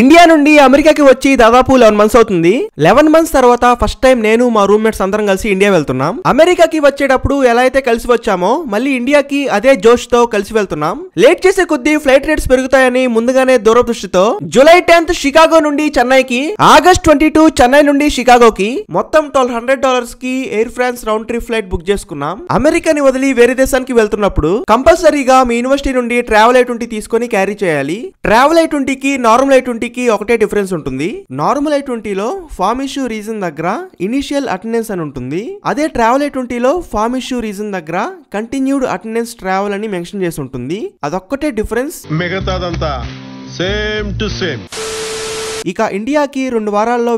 India నుండి అమెరికాకి వచ్చి దాదాపు లెవెన్ మంత్స్ అవుతుంది లెవెన్ మంత్స్ తర్వాత ఫస్ట్ టైం నేను మా రూమ్మేట్స్ అందరం కలిసి ఇండియా వెళ్తున్నాం అమెరికాకి వచ్చేటప్పుడు ఎలా అయితే కలిసి వచ్చామో మళ్ళీ ఇండియాకి అదే జోష్ తో కలిసి వెళ్తున్నాం లేట్ చేసే కొద్దీ ఫ్లైట్ రేట్స్ పెరుగుతాయని ముందుగానే దూరదృష్టితో జూలై టెన్త్ షికాగో నుండి చెన్నైకి ఆగస్ట్ ట్వంటీ టూ చెన్నై నుండి షికాగోకి మొత్తం ట్వెల్వ్ హండ్రెడ్ డాలర్స్ కి Air France round trip flight book చేసుకున్నాం అమెరికాని వదిలి వేరే దేశానికి వెళ్తున్నప్పుడు కంపల్సరీగా మీ యూనివర్సిటీ నుండి ట్రావెల్ ఐ ట్వంటీ తీసుకొని క్యారీ చేయాలి ట్రావెల్ ఐ కి నార్మల్ ఐ ట్వంటీకి ఒకటే డిఫరెన్స్ ఉంటుంది నార్మల్ ఐ ట్వంటీలో ఫామ్ ఇష్యూ రీజన్ దగ్గర ఇనిషియల్ అటెండెన్స్ అని ఉంటుంది అదే ట్రావెల్ ఐ ట్వంటీలో ఫామ్ ఇష్యూ రీజన్ దగ్గర కంటిన్యూడ్ అటెండెన్స్ ట్రావెల్ అని మెన్షన్ చేసి ఉంటుంది అదొక్కటే డిఫరెన్స్ మిగతాదంతా సేమ్ టు సేమ్ ఇక ఇండియాకి రెండు వారాల్లో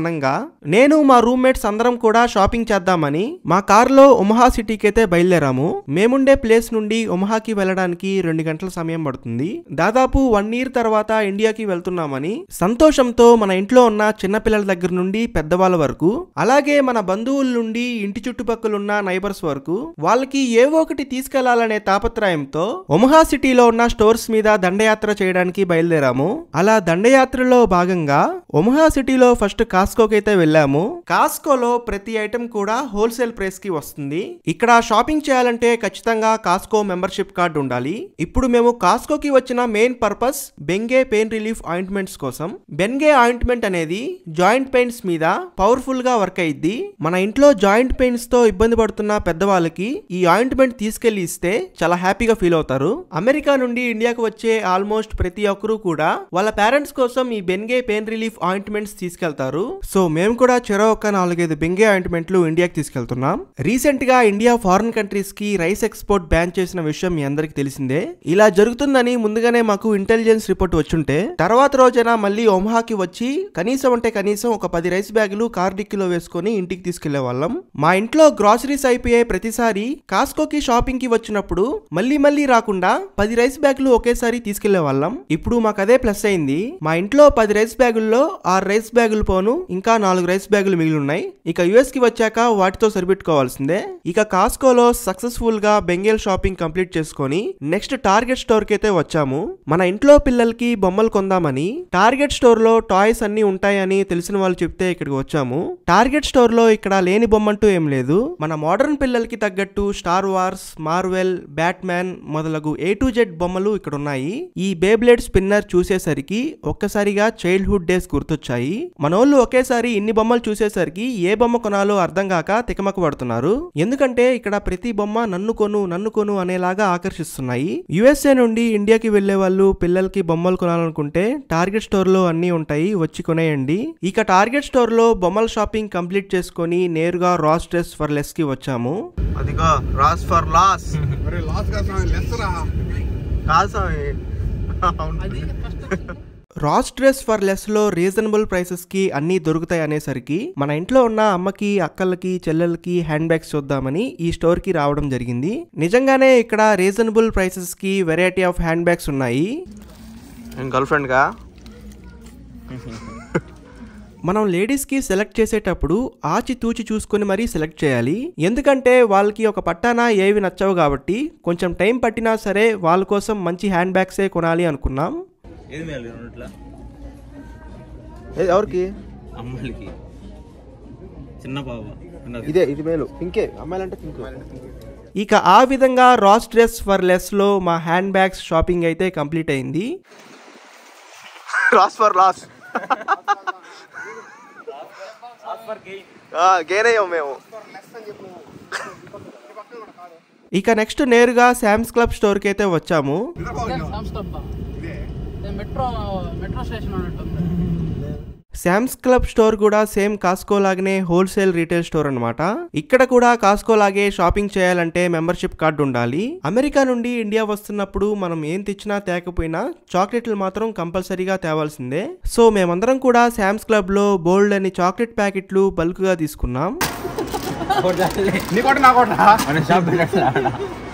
అనంగా నేను మా రూమ్మేట్స్ అందరం కూడా షాపింగ్ చేద్దామని మా కారులో ఒమహా సిటీకి అయితే బయలుదేరాము మేముండే ప్లేస్ నుండి ఒమహాకి వెళ్ళడానికి రెండు గంటల సమయం పడుతుంది దాదాపు వన్ ఇయర్ తర్వాత ఇండియాకి వెళ్తున్నామని సంతోషంతో మన ఇంట్లో ఉన్న చిన్నపిల్లల దగ్గర నుండి పెద్దవాళ్ళ వరకు అలాగే మన బంధువుల నుండి ఇంటి చుట్టుపక్కలున్న నైబర్స్ వరకు వాళ్ళకి ఏవో ఒకటి తీసుకెళ్లాలనే తాపత్రయంతో ఒమహా సిటీలో ఉన్న స్టోర్స్ మీద దండయాత్ర చేయడానికి బయలుదేరాము అలా దండయాత్రలో భాగం భాగంగా ఒమహా సిటీలో ఫస్ట్ కాస్కోకి అయితే వెళ్ళాము కాస్కోలో ప్రతి ఐటెం కూడా హోల్సేల్ ప్రైస్ కి వస్తుంది ఇక్కడ షాపింగ్ చేయాలంటే ఖచ్చితంగా కాస్కో మెంబర్షిప్ కార్డు ఉండాలి ఇప్పుడు మేము కాస్కోకి వచ్చిన main purpose Bengay pain relief ointments కోసం బెన్గే ఆయింట్మెంట్ అనేది జాయింట్ పెయిన్స్ మీద పవర్ఫుల్ గా వర్క్ అయ్యిద్ది మన ఇంట్లో జాయింట్ పెయిన్స్ తో ఇబ్బంది పడుతున్న పెద్దవాళ్ళకి ఈ ఆయింట్మెంట్ తీసుకెళ్లి ఇస్తే చాలా హ్యాపీగా ఫీల్ అవుతారు అమెరికా నుండి ఇండియాకు వచ్చే ఆల్మోస్ట్ ప్రతి ఒక్కరూ కూడా వాళ్ళ పేరెంట్స్ కోసం ఈ Bengay Bengay pain relief ointments తీసుకెళ్తారు సో మేము కూడా చెరో ఒక నాలుగైదు బెంగే ఆయింట్మెంట్లు ఇండియాకి తీసుకెళ్తున్నాం రీసెంట్ గా ఇండియా ఫారిన్ కంట్రీస్ కి రైస్ ఎక్స్పోర్ట్ బ్యాన్ చేసిన విషయం మీ అందరికి తెలిసిందే ఇలా జరుగుతుందని ముందుగానే మాకు ఇంటెలిజెన్స్ రిపోర్ట్ వచ్చింటే తర్వాత రోజైనా మళ్ళీ ఒమహాకి వచ్చి కనీసం అంటే కనీసం ఒక పది రైస్ బ్యాగులు కార్ డిక్కిలో వేసుకొని ఇంటికి తీసుకెళ్లే వాళ్ళం మా ఇంట్లో గ్రాసరీస్ అయిపోయే ప్రతిసారి కాస్కోకి షాపింగ్ కి వచ్చినప్పుడు మళ్ళీ మళ్ళీ రాకుండా పది రైస్ బ్యాగులు ఒకేసారి తీసుకెళ్లే వాళ్ళం ఇప్పుడు మాకు అదే ప్లస్ అయింది మా ఇంట్లో పది రైస్ బ్యాగుల్లో ఆరు రైస్ బ్యాగులు పోను ఇంకా నాలుగు రైస్ బ్యాగులు మిగిలి ఉన్నాయి ఇక యుఎస్ కి వచ్చాక వాటితో సరిపెట్టుకోవాల్సిందే ఇక కాస్కోలో సక్సెస్ఫుల్ గా బెంగేల్ షాపింగ్ కంప్లీట్ చేసుకొని నెక్స్ట్ టార్గెట్ స్టోర్ కి అయితే వచ్చాము మన ఇంట్లో పిల్లలకి బొమ్మలు కొందామని టార్గెట్ స్టోర్ లో టాయ్స్ అన్ని ఉంటాయని తెలిసిన వాళ్ళు చెప్తే ఇక్కడికి వచ్చాము టార్గెట్ స్టోర్ లో ఇక్కడ లేని బొమ్మంటూ ఏం లేదు మన మోడర్న్ పిల్లలకి తగ్గట్టు స్టార్ వార్స్ మార్వెల్ బ్యాట్మ్యాన్ మొదలగు ఏ టు జెడ్ బొమ్మలు ఇక్కడ ఉన్నాయి ఈ బేబ్లెడ్ స్పిన్నర్ చూసేసరికి ఒక్కసారిగా చైల్డ్హుడ్ డేస్ గుర్తొచ్చాయి మనోళ్ళు ఒకేసారి ఇన్ని బొమ్మలు చూసేసరికి ఏ బొమ్మ కొనాలో అర్థం కాక తికమక పడుతున్నారు ఎందుకంటే ఇక్కడ ప్రతి బొమ్మ నన్ను కొను నన్ను కొను అనేలాగా ఆకర్షిస్తున్నాయి యుఎస్ఏ నుండి ఇండియాకి వెళ్లే వాళ్ళు పిల్లలకి బొమ్మలు కొనాలనుకుంటే టార్గెట్ స్టోర్ లో అన్ని ఉంటాయి వచ్చి కొనేయండి ఇక టార్గెట్ స్టోర్ లో బొమ్మల షాపింగ్ కంప్లీట్ చేసుకుని నేరుగా రాస్ డ్రెస్ ఫర్ లెస్ కి వచ్చాము అదిగో Ross for loss Ross dress for less లో రీజనబుల్ ప్రైసెస్ కి అన్ని దొరుకుతాయి అనేసరికి మన ఇంట్లో ఉన్న అమ్మకి అక్కలకి చెల్లెలకి హ్యాండ్ బ్యాగ్స్ చూద్దామని ఈ స్టోర్ కి రావడం జరిగింది నిజంగానే ఇక్కడ రీజనబుల్ ప్రైసెస్ కి వెరైటీ ఆఫ్ హ్యాండ్ బ్యాగ్స్ ఉన్నాయి మనం లేడీస్ కి మనం లేడీస్కి సెలెక్ట్ చేసేటప్పుడు ఆచితూచి చూసుకొని మరీ సెలెక్ట్ చేయాలి ఎందుకంటే వాళ్ళకి ఒక పట్టాన ఏవి నచ్చవు కాబట్టి కొంచెం టైం పట్టినా సరే వాళ్ళ కోసం మంచి హ్యాండ్ బ్యాగ్సే కొనాలి అనుకున్నాం ఏది ఎవరికి అమ్మాయిలకి చిన్న బాబా ఇదే ఇది మేలు పింకే అమ్మాయిలంటే పింక్ ఇక ఆ విధంగా రాస్ డ్రెస్ ఫర్ లెస్లో మా హ్యాండ్ బ్యాగ్స్ షాపింగ్ అయితే కంప్లీట్ అయింది రాస్ ఫర్ లాస్ గెయిన్ అయ్యాం మేము ఇక నెక్స్ట్ నేరుగా శామ్స్ క్లబ్ స్టోర్కి అయితే వచ్చాము metro metro station Sam's club store కూడా సేమ్ కాస్కో లాగానే హోల్సేల్ రీటైల్ స్టోర్ అనమాట ఇక్కడ కూడా కాస్కో లాగే షాపింగ్ చేయాలంటే మెంబర్షిప్ కార్డు ఉండాలి అమెరికా నుండి ఇండియా వస్తున్నప్పుడు మనం ఏం తెచ్చినా తేకపోయినా చాక్లెట్లు మాత్రం కంపల్సరీగా తేవాల్సిందే సో మేమందరం కూడా శామ్స్ క్లబ్ లో బోల్డ్ అని చాక్లెట్ ప్యాకెట్లు బల్క్ గా తీసుకున్నాం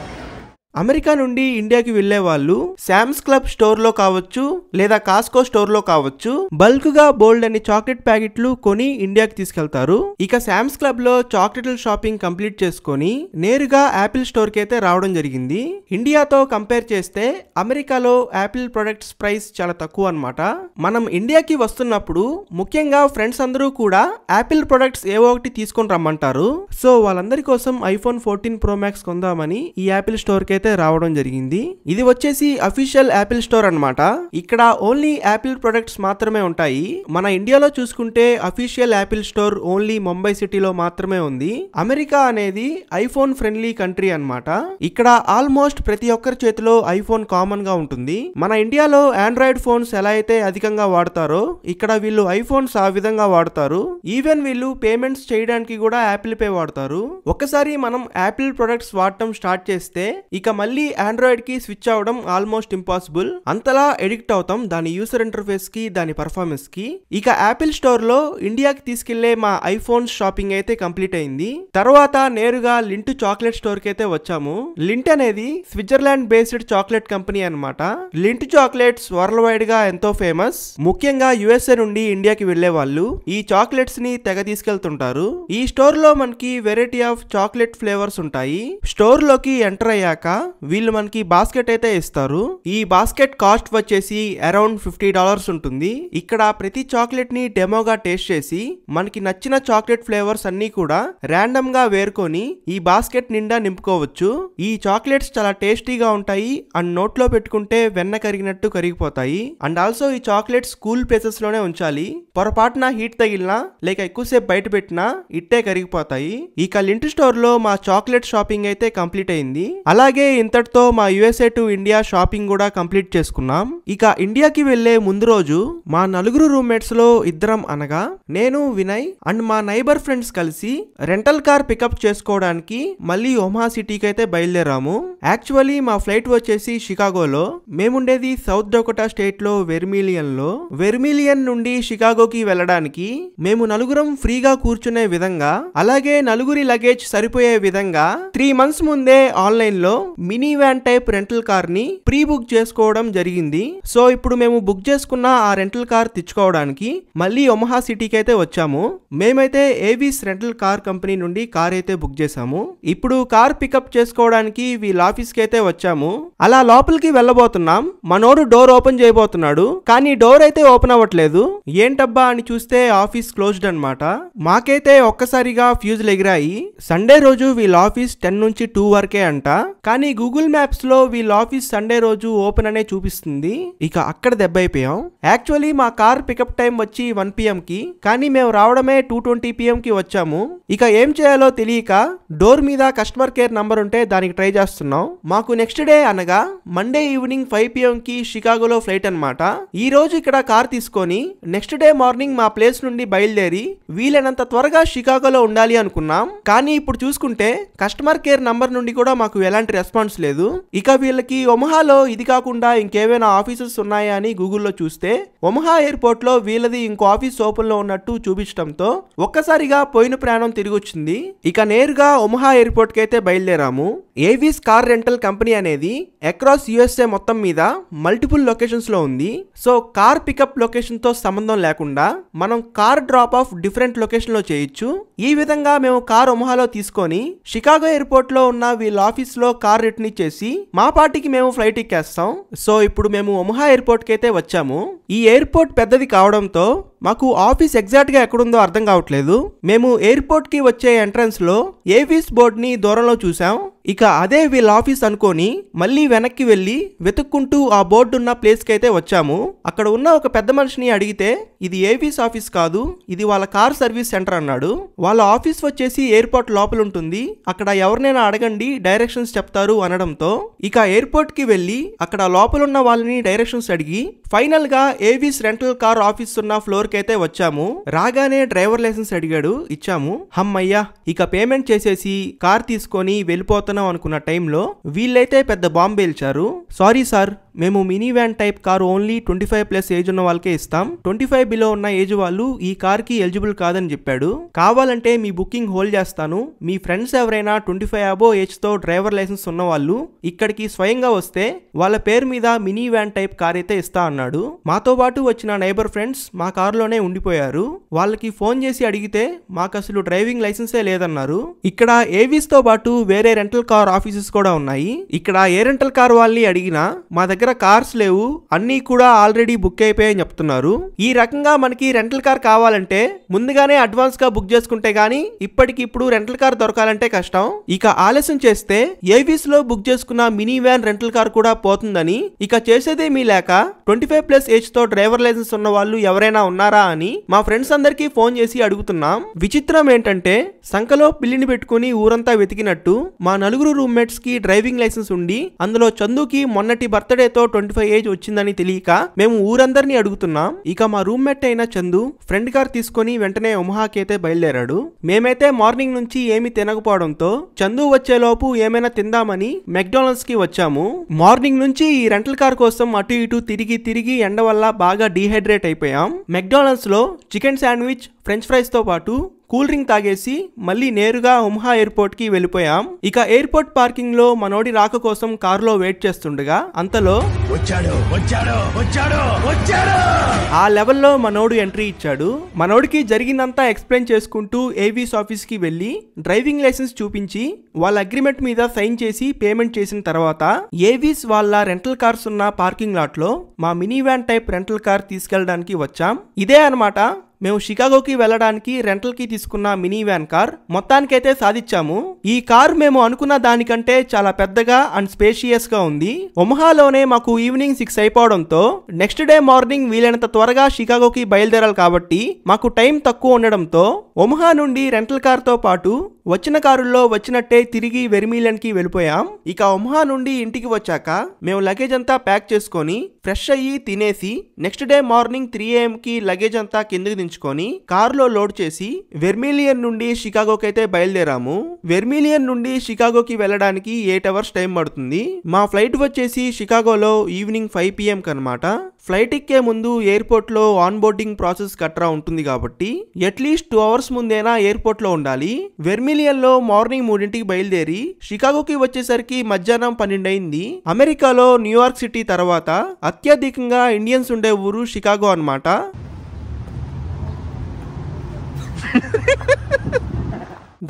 అమెరికా నుండి ఇండియాకి వెళ్లే వాళ్ళు శామ్స్ క్లబ్ స్టోర్ లో కావచ్చు లేదా కాస్కో స్టోర్ లో కావచ్చు బల్క్ గా బోల్డ్ అని చాక్లెట్ ప్యాకెట్లు కొని ఇండియాకి తీసుకెళ్తారు ఇక శామ్స్ క్లబ్ లో చాక్లెట్ల షాపింగ్ కంప్లీట్ చేసుకొని నేరుగా యాపిల్ స్టోర్ కి అయితే రావడం జరిగింది ఇండియాతో కంపేర్ చేస్తే అమెరికాలో యాపిల్ ప్రొడక్ట్స్ ప్రైస్ చాలా తక్కువ అనమాట మనం ఇండియాకి వస్తున్నప్పుడు ముఖ్యంగా ఫ్రెండ్స్ అందరూ కూడా యాపిల్ ప్రొడక్ట్స్ ఏవో ఒకటి తీసుకొని రమ్మంటారు సో వాళ్ళందరి కోసం ఐఫోన్ ఫోర్టీన్ ప్రో మ్యాక్స్ కొందామని ఈ యాపిల్ స్టోర్ కి అయితే రావడం జరిగింది ఇది వచ్చేసి అఫీషియల్ యాపిల్ స్టోర్ అనమాట ఇక్కడ ఓన్లీ యాపిల్ ప్రొడక్ట్స్ మాత్రమే ఉంటాయి మన ఇండియాలో చూసుకుంటే official Apple store only Mumbai సిటీలో మాత్రమే ఉంది అమెరికా అనేది ఐఫోన్ ఫ్రెండ్లీ కంట్రీ అనమాట ఇక్కడ ఆల్మోస్ట్ ప్రతి ఒక్కరి చేతిలో ఐఫోన్ కామన్ గా ఉంటుంది మన ఇండియాలో ఆండ్రాయిడ్ ఫోన్స్ ఎలా అయితే అధికంగా వాడతారో ఇక్కడ వీళ్ళు ఐఫోన్స్ ఆ విధంగా వాడతారు ఈవెన్ వీళ్ళు పేమెంట్స్ చేయడానికి కూడా యాపిల్ పే వాడతారు ఒకసారి మనం యాపిల్ ప్రొడక్ట్స్ వాడటం స్టార్ట్ చేస్తే ఇక మళ్ళీ ఆండ్రాయిడ్కి స్విచ్ అవడం ఆల్మోస్ట్ ఇంపాసిబుల్ అంతలా ఎడిక్ట్ అవుతాం దాని యూసర్ ఇంటర్ఫేస్కి దాని పర్ఫార్మెన్స్కి ఇక యాపిల్ స్టోర్లో ఇండియాకి తీసుకెళ్లే మా ఐఫోన్స్ షాపింగ్ అయితే కంప్లీట్ అయింది తర్వాత నేరుగా లింట్ చాక్లెట్ స్టోర్కి అయితే వచ్చాము లింట్ అనేది స్విట్జర్లాండ్ బేస్డ్ చాక్లెట్ కంపెనీ అనమాట లింట్ చాక్లెట్స్ వరల్డ్ వైడ్ గా ఎంతో ఫేమస్ ముఖ్యంగా యుఎస్ఏ నుండి ఇండియాకి వెళ్లే వాళ్ళు ఈ చాక్లెట్స్ ని తెగ తీసుకెళ్తుంటారు ఈ స్టోర్ లో మనకి వెరైటీ ఆఫ్ చాక్లెట్ ఫ్లేవర్స్ ఉంటాయి స్టోర్ లోకి ఎంటర్ అయ్యాక వీళ్ళు మనకి బాస్కెట్ అయితే ఇస్తారు ఈ బాస్కెట్ కాస్ట్ వచ్చేసి అరౌండ్ ఫిఫ్టీ డాలర్స్ ఉంటుంది ఇక్కడ ప్రతి చాక్లెట్ ని డెమోగా టేస్ట్ చేసి మనకి నచ్చిన చాక్లెట్ ఫ్లేవర్స్ అన్ని కూడా ర్యాండమ్ గా వేరుకొని ఈ బాస్కెట్ నిండా నింపుకోవచ్చు ఈ చాక్లెట్స్ చాలా టేస్టీగా ఉంటాయి అండ్ నోట్ లో పెట్టుకుంటే వెన్న కరిగినట్టు కరిగిపోతాయి అండ్ ఆల్సో ఈ చాక్లెట్స్ కూల్ ప్లేసెస్ లోనే ఉంచాలి పొరపాటున హీట్ తగిలినా లేక ఎక్కువసేపు బయట పెట్టినా ఇట్టే కరిగిపోతాయి ఇక లింట్ స్టోర్ లో మా చాక్లెట్ షాపింగ్ అయితే కంప్లీట్ అయింది అలాగే ఇంతటితో మా యుఎస్ఏ టు ఇండియా షాపింగ్ కూడా కంప్లీట్ చేసుకున్నాం ఇక ఇండియాకి వెళ్లే ముందు రోజు మా నలుగురు రూమ్మేట్స్ లో ఇద్దరం అనగా నేను వినయ్ అండ్ మా నైబర్ ఫ్రెండ్స్ కలిసి రెంటల్ కార్ పికప్ చేసుకోవడానికి మళ్ళీ ఒమా సిటీకి అయితే బయలుదేరాము యాక్చువల్లీ మా ఫ్లైట్ వచ్చేసి షికాగోలో మేముండేది సౌత్ డొకటా స్టేట్ లో వెర్మిలియన్ లో వెర్మిలియన్ నుండి షికాగోకి వెళ్ళడానికి మేము నలుగురం ఫ్రీగా కూర్చునే విధంగా అలాగే నలుగురి లగేజ్ సరిపోయే విధంగా త్రీ మంత్స్ ముందే ఆన్లైన్ లో mini van type rental car ని ప్రీ బుక్ చేసుకోవడం జరిగింది సో ఇప్పుడు మేము బుక్ చేసుకున్న ఆ రెంటల్ కార్ తెచ్చుకోవడానికి మళ్ళీ ఒమహా సిటీకి అయితే వచ్చాము మేమైతే ఏవిస్ రెంటల్ కార్ కంపెనీ నుండి కార్ అయితే బుక్ చేసాము ఇప్పుడు కార్ పికప్ చేసుకోవడానికి వీళ్ళ ఆఫీస్ కి అయితే వచ్చాము అలా లోపలికి వెళ్ళబోతున్నాం మనోడు డోర్ ఓపెన్ చేయబోతున్నాడు కానీ డోర్ అయితే ఓపెన్ అవ్వట్లేదు ఏంటబ్బా అని చూస్తే ఆఫీస్ క్లోజ్డ్ అనమాట మాకైతే ఒక్కసారిగా ఫ్యూజులు ఎగిరాయి సండే రోజు వీళ్ళ ఆఫీస్ టెన్ నుంచి టూ వరకే అంట కానీ కానీ గూగుల్ లో వీళ్ళ ఆఫీస్ సండే రోజు ఓపెన్ అనే చూపిస్తుంది ఇక అక్కడ దెబ్బ అయిపోయాం యాక్చువల్లీ మా కార్ పికప్ టైం వచ్చి వన్ పిఎం కి కానీ మేము రావడమే టూ ట్వంటీ కి వచ్చాము ఇక ఏం చేయాలో తెలియక డోర్ మీద కస్టమర్ కేర్ నంబర్ ఉంటే దానికి ట్రై చేస్తున్నాం మాకు నెక్స్ట్ డే అనగా మండే ఈవినింగ్ ఫైవ్ పిఎం కి షికాగోలో ఫ్లైట్ అనమాట ఈ రోజు ఇక్కడ కార్ తీసుకొని నెక్స్ట్ డే మార్నింగ్ మా ప్లేస్ నుండి బయలుదేరి వీలైనంత త్వరగా షికాగోలో ఉండాలి అనుకున్నాం కానీ ఇప్పుడు చూసుకుంటే కస్టమర్ కేర్ నంబర్ నుండి కూడా మాకు ఎలాంటి రెస్పాన్స్ రెస్పాన్స్ లేదు ఇక వీళ్ళకి ఒమహాలో ఇది కాకుండా ఇంకేమైనా ఆఫీసెస్ ఉన్నాయా అని గూగుల్లో చూస్తే ఒమహా ఎయిర్పోర్ట్ లో వీళ్ళది ఇంకో ఆఫీస్ ఓపెన్ లో ఉన్నట్టు చూపించడంతో ఒక్కసారిగా పోయిన ప్రయాణం తిరిగి వచ్చింది ఇక నేరుగా ఒమహా ఎయిర్పోర్ట్ కి అయితే బయలుదేరాము ఏవీస్ కార్ రెంటల్ కంపెనీ అనేది అక్రాస్ యుఎస్ఏ మొత్తం మీద మల్టిపుల్ లొకేషన్స్ లో ఉంది సో కార్ పికప్ లొకేషన్ తో సంబంధం లేకుండా మనం car drop off different location లో చేయొచ్చు ఈ విధంగా మేము కార్ ఒమహాలో తీసుకొని షికాగో ఎయిర్పోర్ట్ లో ఉన్న వీళ్ళ ఆఫీస్ లో కార్ ని చేసి మా పార్టీకి మేము ఫ్లైట్ ఎక్కేస్తాం సో ఇప్పుడు మేము ఒమహా ఎయిర్పోర్ట్ అయితే వచ్చాము ఈ ఎయిర్పోర్ట్ పెద్దది కావడంతో మాకు ఆఫీస్ ఎగ్జాక్ట్గా ఎక్కడుందో అర్థం కావట్లేదు మేము ఎయిర్పోర్ట్కి వచ్చే ఎంట్రన్స్లో ఏవీస్ బోర్డ్ని దూరంలో చూసాం ఇక అదే వీళ్ళ ఆఫీస్ అనుకొని మళ్ళీ వెనక్కి వెళ్ళి వెతుక్కుంటూ ఆ బోర్డు ఉన్న ప్లేస్కి అయితే వచ్చాము అక్కడ ఉన్న ఒక పెద్ద మనిషిని అడిగితే ఇది ఏవీస్ ఆఫీస్ కాదు ఇది వాళ్ళ కార్ సర్వీస్ సెంటర్ అన్నాడు వాళ్ళ ఆఫీస్ వచ్చేసి ఎయిర్పోర్ట్ లోపల ఉంటుంది అక్కడ ఎవరినైనా అడగండి డైరెక్షన్స్ చెప్తారు అనడంతో ఇక ఎయిర్పోర్ట్కి వెళ్ళి అక్కడ లోపలున్న వాళ్ళని డైరెక్షన్స్ అడిగి ఫైనల్గా ఏవీస్ రెంటల్ కార్ ఆఫీస్ ఉన్న ఫ్లోర్కి అయితే వచ్చాము రాగానే డ్రైవర్ లైసెన్స్ అడిగాడు ఇచ్చాము హమ్మయ్యా ఇక పేమెంట్ చేసేసి కార్ తీసుకొని వెళ్ళిపోతున్నాం అనుకున్న టైంలో వీళ్ళైతే పెద్ద వేల్చారు సారీ సార్ మేము mini van type car only twenty five plus age ఉన్న వాళ్ళకే ఇస్తాం ట్వంటీ ఫైవ్ బిలో ఉన్న ఏజ్ వాళ్ళు ఈ కార్ కి ఎలిజిబుల్ కాదని చెప్పాడు కావాలంటే మీ బుకింగ్ హోల్డ్ చేస్తాను మీ ఫ్రెండ్స్ ఎవరైనా ట్వంటీ ఫైవ్ అబో ఏజ్ తో డ్రైవర్ లైసెన్స్ ఉన్న వాళ్ళు ఇక్కడికి స్వయంగా వస్తే వాళ్ళ పేరు మీద మినీ వ్యాన్ టైప్ కార్ అయితే ఇస్తా అన్నాడు మాతో పాటు వచ్చిన నైబర్ ఫ్రెండ్స్ మా కారులోనే ఉండిపోయారు వాళ్ళకి ఫోన్ చేసి అడిగితే మాకు అసలు డ్రైవింగ్ లైసెన్సే లేదన్నారు ఇక్కడ ఏవీస్ తో పాటు వేరే రెంటల్ కార్ ఆఫీసెస్ కూడా ఉన్నాయి ఇక్కడ ఏ రెంటల్ కార్ వాళ్ళని అడిగినా మా దగ్గర దగ్గర కార్స్ లేవు అన్నీ కూడా ఆల్రెడీ బుక్ అయిపోయాయని చెప్తున్నారు ఈ రకంగా మనకి రెంటల్ కార్ కావాలంటే ముందుగానే అడ్వాన్స్ గా బుక్ చేసుకుంటే గానీ ఇప్పటికిప్పుడు రెంటల్ కార్ దొరకాలంటే కష్టం ఇక ఆలస్యం చేస్తే ఏవీస్ లో బుక్ చేసుకున్న మినీ వ్యాన్ రెంటల్ కార్ కూడా పోతుందని ఇక చేసేదే మీ లేక ట్వంటీ ఫైవ్ ప్లస్ ఏజ్ తో డ్రైవర్ లైసెన్స్ ఉన్న వాళ్ళు ఎవరైనా ఉన్నారా అని మా ఫ్రెండ్స్ అందరికీ ఫోన్ చేసి అడుగుతున్నాం విచిత్రం ఏంటంటే సంఖలో పిల్లిని పెట్టుకుని ఊరంతా వెతికినట్టు మా నలుగురు రూమ్మేట్స్ కి డ్రైవింగ్ లైసెన్స్ ఉండి అందులో చందుకి మొన్నటి బర్త్డే పేరుతో ట్వంటీ ఫైవ్ ఏజ్ వచ్చిందని తెలియక మేము ఊరందరినీ అడుగుతున్నాం ఇక మా రూమ్మేట్ అయిన చందు ఫ్రెండ్ కార్ తీసుకుని వెంటనే ఒమహాకి అయితే బయలుదేరాడు మేమైతే మార్నింగ్ నుంచి ఏమి తినకపోవడంతో చందు వచ్చేలోపు ఏమైనా తిందామని మెక్డానల్డ్స్ కి వచ్చాము మార్నింగ్ నుంచి ఈ రెంటల్ కార్ కోసం అటు ఇటు తిరిగి తిరిగి ఎండ వల్ల బాగా డీహైడ్రేట్ అయిపోయాం మెక్డానల్డ్స్ లో చికెన్ శాండ్విచ్ ఫ్రెంచ్ ఫ్రైస్ తో పాటు కూల్ డ్రింక్ తాగేసి మళ్ళీ నేరుగా ఉమ్హా ఎయిర్పోర్ట్కి వెళ్ళిపోయాం ఇక ఎయిర్పోర్ట్ పార్కింగ్ లో మనోడి రాక కోసం కారులో వెయిట్ చేస్తుండగా అంతలో వచ్చాడు ఆ లెవెల్లో మనోడు ఎంట్రీ ఇచ్చాడు మనోడికి జరిగిందంతా ఎక్స్ప్లెయిన్ చేసుకుంటూ ఏవీస్ ఆఫీస్కి వెళ్ళి డ్రైవింగ్ లైసెన్స్ చూపించి వాళ్ళ అగ్రిమెంట్ మీద సైన్ చేసి పేమెంట్ చేసిన తర్వాత ఏవీస్ వాళ్ళ రెంటల్ కార్స్ ఉన్న పార్కింగ్ లాట్లో మా mini van type rental car తీసుకెళ్ళడానికి వచ్చాం ఇదే అనమాట మేము షికాగోకి వెళ్ళడానికి రెంటల్కి తీసుకున్న మినీ వ్యాన్ కార్ మొత్తానికైతే సాధించాము ఈ కార్ మేము అనుకున్న దానికంటే చాలా పెద్దగా అండ్ స్పేషియస్ గా ఉంది ఒమహాలోనే మాకు ఈవినింగ్ సిక్స్ అయిపోవడంతో నెక్స్ట్ డే మార్నింగ్ వీలైనంత త్వరగా షికాగోకి బయలుదేరాలి కాబట్టి మాకు టైం తక్కువ ఉండడంతో ఒమహా నుండి రెంటల్ కార్తో పాటు వచ్చిన కారుల్లో వచ్చినట్టే తిరిగి వెర్మిలన్కి వెళ్ళిపోయాం ఇక ఒమ్హా నుండి ఇంటికి వచ్చాక మేము లగేజ్ అంతా ప్యాక్ చేసుకొని ఫ్రెష్ అయ్యి తినేసి నెక్స్ట్ డే మార్నింగ్ త్రీ కి లగేజ్ అంతా కిందకి దించుకొని కారులో లోడ్ చేసి వెర్మిలియన్ నుండి షికాగోకి అయితే బయలుదేరాము వెర్మిలియన్ నుండి షికాగోకి వెళ్ళడానికి ఎయిట్ అవర్స్ టైం పడుతుంది మా ఫ్లైట్ వచ్చేసి షికాగోలో ఈవినింగ్ ఫైవ్ పిఎం కనమాట ఫ్లైట్ ఎక్కే ముందు ఎయిర్పోర్ట్లో ఆన్బోర్డింగ్ ప్రాసెస్ కట్రా ఉంటుంది కాబట్టి అట్లీస్ట్ టూ అవర్స్ ముందేనా ఎయిర్పోర్ట్లో ఉండాలి వెర్మిలియన్లో మార్నింగ్ మూడింటికి బయలుదేరి షికాగోకి వచ్చేసరికి మధ్యాహ్నం పన్నెండు అయింది అమెరికాలో న్యూయార్క్ సిటీ తర్వాత అత్యధికంగా ఇండియన్స్ ఉండే ఊరు షికాగో అనమాట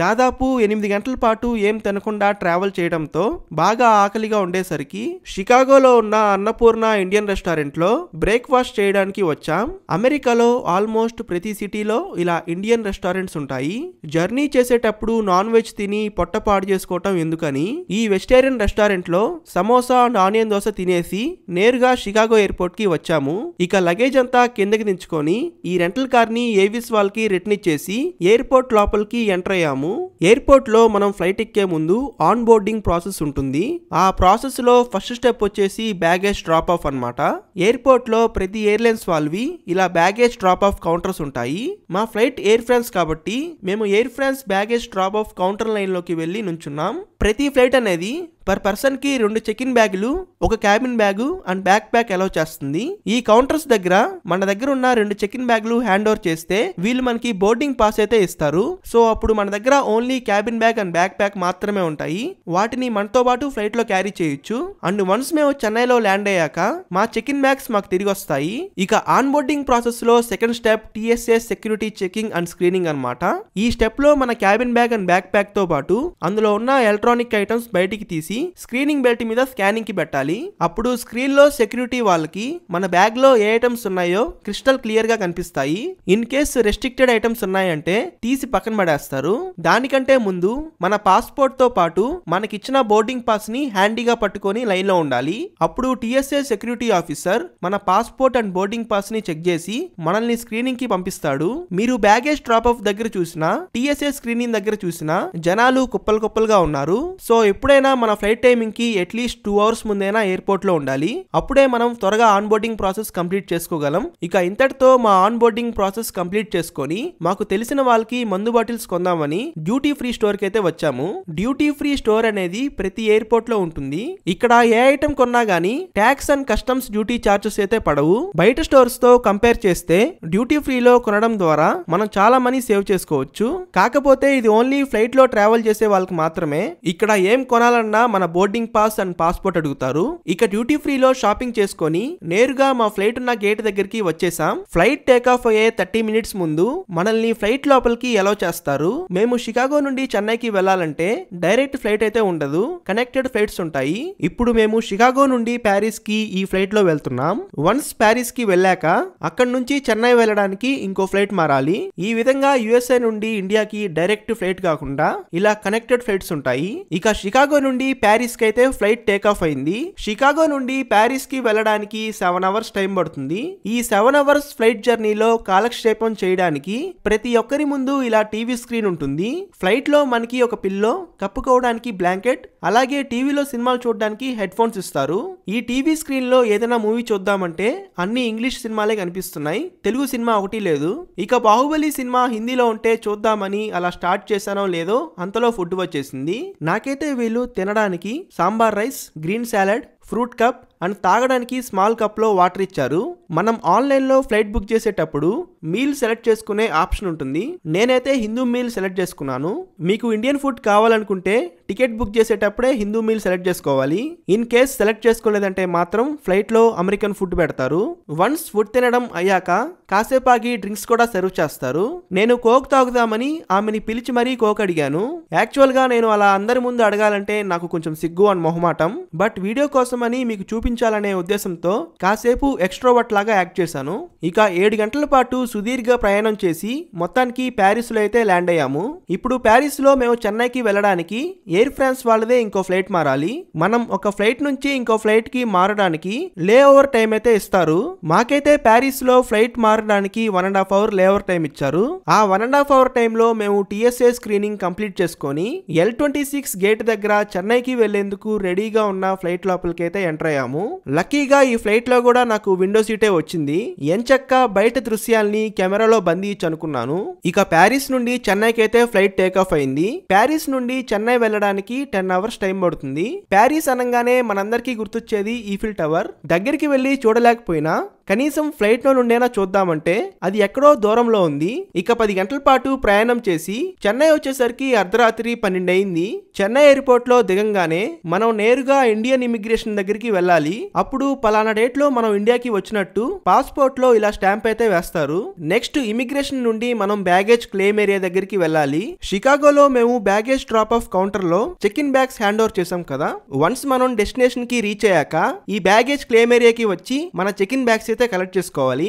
దాదాపు ఎనిమిది గంటల పాటు ఏం తినకుండా ట్రావెల్ చేయడంతో బాగా ఆకలిగా ఉండేసరికి షికాగోలో ఉన్న అన్నపూర్ణ ఇండియన్ రెస్టారెంట్లో బ్రేక్ఫాస్ట్ చేయడానికి వచ్చాం అమెరికాలో ఆల్మోస్ట్ ప్రతి సిటీలో ఇలా ఇండియన్ రెస్టారెంట్స్ ఉంటాయి జర్నీ చేసేటప్పుడు నాన్ వెజ్ తిని పొట్ట పాడు చేసుకోవటం ఎందుకని ఈ వెజిటేరియన్ రెస్టారెంట్లో సమోసా అండ్ ఆనియన్ దోశ తినేసి నేరుగా షికాగో ఎయిర్పోర్ట్ కి వచ్చాము ఇక లగేజ్ అంతా కిందకి దించుకొని ఈ రెంటల్ కార్ని ఏవిస్ వాళ్ళకి రిటర్న్ ఇచ్చేసి ఎయిర్పోర్ట్ లోపలికి ఎంటర్ అయ్యాము ఎయిర్పోర్ట్ ఎయిర్పోర్ట్లో మనం ఫ్లైట్ ఎక్కే ముందు ఆన్ బోర్డింగ్ ప్రాసెస్ ఉంటుంది ఆ ప్రాసెస్లో ఫస్ట్ స్టెప్ వచ్చేసి బ్యాగేజ్ డ్రాప్ ఆఫ్ అనమాట ఎయిర్పోర్ట్లో ప్రతి ఎయిర్లైన్స్ వాళ్ళవి ఇలా బ్యాగేజ్ డ్రాప్ ఆఫ్ కౌంటర్స్ ఉంటాయి మా ఫ్లైట్ ఎయిర్ ఫ్రాన్స్ కాబట్టి మేము Air France baggage drop off counter లైన్లోకి వెళ్ళి నుంచున్నాం ప్రతి ఫ్లైట్ అనేది పర్ పర్సన్కి రెండు చెక్ ఇన్ బ్యాగులు ఒక cabin bag and back pack allow చేస్తుంది ఈ కౌంటర్స్ దగ్గర మన దగ్గర ఉన్న రెండు చెక్ ఇన్ బ్యాగులు హ్యాండ్ ఓవర్ చేస్తే వీళ్ళు మనకి బోర్డింగ్ పాస్ అయితే ఇస్తారు సో అప్పుడు మన దగ్గర only cabin bag and back pack మాత్రమే ఉంటాయి వాటిని మనతో పాటు ఫ్లైట్ లో క్యారీ చేయొచ్చు అండ్ వన్స్ మేము చెన్నైలో ల్యాండ్ అయ్యాక మా చెక్ ఇన్ బ్యాగ్స్ మాకు తిరిగి వస్తాయి ఇక ఆన్ బోర్డింగ్ ప్రాసెస్ లో second step TSS security checking and screening అనమాట ఈ స్టెప్ లో మన cabin bag and back pack తో పాటు అందులో ఉన్న ఎలక్ట్రో ఎలక్ట్రానిక్ ఐటమ్స్ బయటికి తీసి స్క్రీనింగ్ బెల్ట్ మీద స్కానింగ్ కి పెట్టాలి అప్పుడు స్క్రీన్ లో సెక్యూరిటీ వాళ్ళకి మన బ్యాగ్ లో ఏ ఐటమ్స్ ఉన్నాయో క్రిస్టల్ క్లియర్ గా కనిపిస్తాయి ఇన్ కేస్ రెస్ట్రిక్టెడ్ ఐటమ్స్ ఉన్నాయంటే తీసి పక్కన పడేస్తారు దానికంటే ముందు మన పాస్పోర్ట్ తో పాటు మనకిచ్చిన బోర్డింగ్ పాస్ ని హ్యాండీగా పట్టుకొని లైన్ లో ఉండాలి అప్పుడు టీఎస్ఏ సెక్యూరిటీ ఆఫీసర్ మన పాస్పోర్ట్ అండ్ బోర్డింగ్ పాస్ ని చెక్ చేసి మనల్ని స్క్రీనింగ్ కి పంపిస్తాడు మీరు బ్యాగేజ్ డ్రాప్ ఆఫ్ దగ్గర చూసినా టీఎస్ఏ స్క్రీనింగ్ దగ్గర చూసినా జనాలు కుప్పలు కుప్పలుగా ఉన్నారు ఉంటాడు సో ఎప్పుడైనా మన ఫ్లైట్ టైమింగ్ కి అట్లీస్ట్ టూ అవర్స్ ముందైనా ఎయిర్పోర్ట్ లో ఉండాలి అప్పుడే మనం త్వరగా ఆన్ బోర్డింగ్ ప్రాసెస్ కంప్లీట్ చేసుకోగలం ఇక ఇంతటితో మా ఆన్ బోర్డింగ్ ప్రాసెస్ కంప్లీట్ చేసుకొని మాకు తెలిసిన వాళ్ళకి మందు బాటిల్స్ కొందామని డ్యూటీ ఫ్రీ స్టోర్ కి అయితే వచ్చాము డ్యూటీ ఫ్రీ స్టోర్ అనేది ప్రతి ఎయిర్పోర్ట్ లో ఉంటుంది ఇక్కడ ఏ ఐటమ్ కొన్నా గానీ tax and customs duty charges అయితే పడవు బయట స్టోర్స్ తో కంపేర్ చేస్తే డ్యూటీ ఫ్రీలో కొనడం ద్వారా మనం చాలా మనీ సేవ్ చేసుకోవచ్చు కాకపోతే ఇది ఓన్లీ ఫ్లైట్ లో ట్రావెల్ చేసే వాళ్ళకి మాత్రమే ఇక్కడ ఏం కొనాలన్నా మన బోర్డింగ్ పాస్ అండ్ పాస్పోర్ట్ అడుగుతారు ఇక డ్యూటీ ఫ్రీలో షాపింగ్ చేసుకొని నేరుగా మా ఫ్లైట్ ఉన్న గేట్ దగ్గరికి వచ్చేసాం ఫ్లైట్ టేక్ ఆఫ్ అయ్యే థర్టీ మినిట్స్ ముందు మనల్ని ఫ్లైట్ లోపలికి ఎలా చేస్తారు మేము షికాగో నుండి చెన్నైకి వెళ్ళాలంటే డైరెక్ట్ ఫ్లైట్ అయితే ఉండదు కనెక్టెడ్ ఫ్లైట్స్ ఉంటాయి ఇప్పుడు మేము షికాగో నుండి ప్యారిస్ కి ఈ ఫ్లైట్ లో వెళ్తున్నాం వన్స్ ప్యారిస్ కి వెళ్ళాక అక్కడ నుంచి చెన్నై వెళ్ళడానికి ఇంకో ఫ్లైట్ మారాలి ఈ విధంగా యుఎస్ఏ నుండి ఇండియాకి డైరెక్ట్ ఫ్లైట్ కాకుండా ఇలా కనెక్టెడ్ ఫ్లైట్స్ ఉంటాయి ఇక షికాగో నుండి ప్యారిస్ కి అయితే ఫ్లైట్ టేక్ ఆఫ్ అయింది షికాగో నుండి ప్యారిస్ కి వెళ్ళడానికి సెవెన్ అవర్స్ టైం పడుతుంది ఈ సెవెన్ అవర్స్ ఫ్లైట్ జర్నీలో కాలక్షేపం చేయడానికి ప్రతి ఒక్కరి ముందు ఇలా టీవీ స్క్రీన్ ఉంటుంది ఫ్లైట్ లో మనకి ఒక పిల్లో కప్పుకోవడానికి బ్లాంకెట్ అలాగే టీవీలో సినిమాలు చూడడానికి హెడ్ ఫోన్స్ ఇస్తారు ఈ టీవీ స్క్రీన్ లో ఏదైనా మూవీ చూద్దామంటే అన్ని ఇంగ్లీష్ సినిమాలే కనిపిస్తున్నాయి తెలుగు సినిమా ఒకటి లేదు ఇక బాహుబలి సినిమా హిందీలో ఉంటే చూద్దామని అలా స్టార్ట్ చేశానో లేదో అంతలో ఫుడ్ వచ్చేసింది నాకైతే వీళ్ళు తినడానికి sambar rice green salad fruit cup and తాగడానికి స్మాల్ కప్లో వాటర్ ఇచ్చారు మనం ఆన్లైన్లో ఫ్లైట్ బుక్ చేసేటప్పుడు మీల్ సెలెక్ట్ చేసుకునే ఆప్షన్ ఉంటుంది నేనైతే హిందూ మీల్ సెలెక్ట్ చేసుకున్నాను మీకు ఇండియన్ ఫుడ్ కావాలనుకుంటే టికెట్ బుక్ చేసేటప్పుడే హిందూ మీల్ సెలెక్ట్ చేసుకోవాలి ఇన్ కేస్ సెలెక్ట్ చేసుకోలేదంటే మాత్రం ఫ్లైట్లో అమెరికన్ ఫుడ్ పెడతారు వన్స్ ఫుడ్ తినడం అయ్యాక కాసేపు ఆగి డ్రింక్స్ కూడా సర్వ్ చేస్తారు నేను కోక్ తాగుదామని ఆమెని పిలిచి మరీ కోక్ అడిగాను యాక్చువల్గా నేను అలా అందరి ముందు అడగాలంటే నాకు కొంచెం సిగ్గు అని మొహమాటం బట్ వీడియో కోసం అని మీకు చూపి చూపించాలనే ఉద్దేశంతో కాసేపు ఎక్స్ట్రోవర్ట్ లాగా యాక్ట్ చేశాను ఇక ఏడు గంటల పాటు సుదీర్ఘ ప్రయాణం చేసి మొత్తానికి ప్యారిస్లో అయితే ల్యాండ్ అయ్యాము ఇప్పుడు ప్యారిస్లో మేము చెన్నైకి వెళ్ళడానికి ఎయిర్ ఫ్రాన్స్ వాళ్ళదే ఇంకో ఫ్లైట్ మారాలి మనం ఒక ఫ్లైట్ నుంచి ఇంకో ఫ్లైట్కి మారడానికి లే ఓవర్ టైం అయితే ఇస్తారు మాకైతే ప్యారిస్లో ఫ్లైట్ మారడానికి one and half hour layover time ఇచ్చారు ఆ వన్ అండ్ హాఫ్ అవర్ టైంలో మేము టీఎస్ఏ స్క్రీనింగ్ కంప్లీట్ చేసుకొని ఎల్ ట్వంటీ సిక్స్ గేట్ దగ్గర చెన్నైకి వెళ్లేందుకు రెడీగా ఉన్న ఫ్లైట్ లోపలికైతే ఎంటర్ అయ్యాము వెళ్ళాము లక్కీగా ఈ ఫ్లైట్ లో కూడా నాకు విండో సీటే వచ్చింది ఎంచక్క బయట దృశ్యాల్ని కెమెరాలో బందీ అనుకున్నాను ఇక ప్యారిస్ నుండి చెన్నైకి అయితే ఫ్లైట్ ఆఫ్ అయింది ప్యారిస్ నుండి చెన్నై వెళ్ళడానికి టెన్ అవర్స్ టైం పడుతుంది ప్యారిస్ అనగానే మనందరికీ గుర్తొచ్చేది ఈఫిల్ టవర్ దగ్గరికి వెళ్ళి చూడలేకపోయినా కనీసం ఫ్లైట్లో నుండేనా చూద్దామంటే అది ఎక్కడో దూరంలో ఉంది ఇక పది గంటల పాటు ప్రయాణం చేసి చెన్నై వచ్చేసరికి అర్ధరాత్రి పన్నెండు అయింది చెన్నై ఎయిర్పోర్ట్ లో దిగంగానే మనం నేరుగా ఇండియన్ ఇమిగ్రేషన్ దగ్గరికి వెళ్ళాలి అప్పుడు పలానా డేట్ లో మనం ఇండియాకి వచ్చినట్టు పాస్పోర్ట్ లో ఇలా స్టాంప్ అయితే వేస్తారు నెక్స్ట్ ఇమిగ్రేషన్ నుండి మనం బ్యాగేజ్ క్లెయిమ్ ఏరియా దగ్గరికి వెళ్ళాలి షికాగోలో మేము బ్యాగేజ్ డ్రాప్ ఆఫ్ కౌంటర్ లో check in bags hand over చేసాం కదా వన్స్ మనం డెస్టినేషన్ కి రీచ్ అయ్యాక ఈ బ్యాగేజ్ క్లెయిమ్ ఏరియాకి వచ్చి మన చెక్ ఇన్ బ్యాగ్స్ అయితే కలెక్ట్ చేసుకోవాలి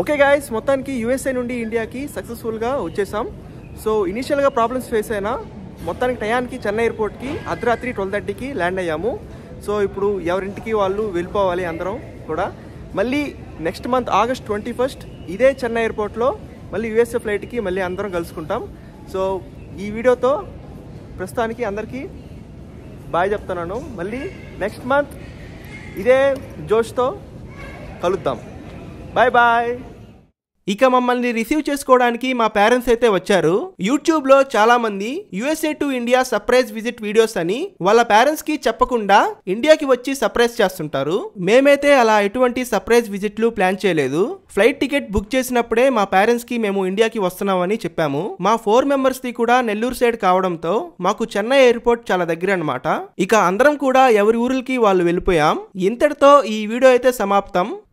ఓకే గాయస్ మొత్తానికి యూఎస్ఏ నుండి ఇండియాకి సక్సెస్ఫుల్గా వచ్చేసాం సో ఇనీషియల్గా ప్రాబ్లమ్స్ ఫేస్ అయినా మొత్తానికి టయానికి చెన్నై ఎయిర్పోర్ట్కి అర్ధరాత్రి ట్వెల్వ్ థర్టీకి ల్యాండ్ అయ్యాము సో ఇప్పుడు ఎవరింటికి వాళ్ళు వెళ్ళిపోవాలి అందరం కూడా మళ్ళీ next month August twenty first ఇదే చెన్నై ఎయిర్పోర్ట్లో మళ్ళీ యూఎస్ఏ ఫ్లైట్కి మళ్ళీ అందరం కలుసుకుంటాం సో ఈ వీడియోతో ప్రస్తుతానికి అందరికీ బాయ్ చెప్తున్నాను మళ్ళీ నెక్స్ట్ మంత్ ఇదే జోష్తో కలుద్దాం బాయ్ బాయ్ ఇక మమ్మల్ని రిసీవ్ చేసుకోవడానికి మా పేరెంట్స్ అయితే వచ్చారు యూట్యూబ్ లో చాలా మంది USA to India surprise visit videos అని వాళ్ళ పేరెంట్స్ కి చెప్పకుండా ఇండియాకి వచ్చి సర్ప్రైజ్ చేస్తుంటారు మేమైతే అలా ఎటువంటి సర్ప్రైజ్ విజిట్లు ప్లాన్ చేయలేదు ఫ్లైట్ టికెట్ బుక్ చేసినప్పుడే మా పేరెంట్స్ కి మేము ఇండియాకి వస్తున్నామని చెప్పాము మా ఫోర్ మెంబర్స్ ది కూడా నెల్లూరు సైడ్ కావడంతో మాకు చెన్నై ఎయిర్పోర్ట్ చాలా దగ్గర అనమాట ఇక అందరం కూడా ఎవరి ఊరికి వాళ్ళు వెళ్ళిపోయాం ఇంతటితో ఈ వీడియో అయితే సమాప్తం